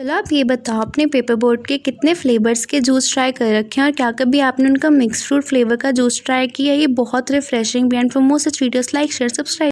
चलो आप ये बताओ आपने पेपर बोर्ड के कितने फ्लेवर्स के जूस ट्राई कर रखे हैं और क्या कभी आपने उनका मिक्स फ्रूट फ्लेवर का जूस ट्राई किया ये बहुत refreshing band for most videos like share subscribe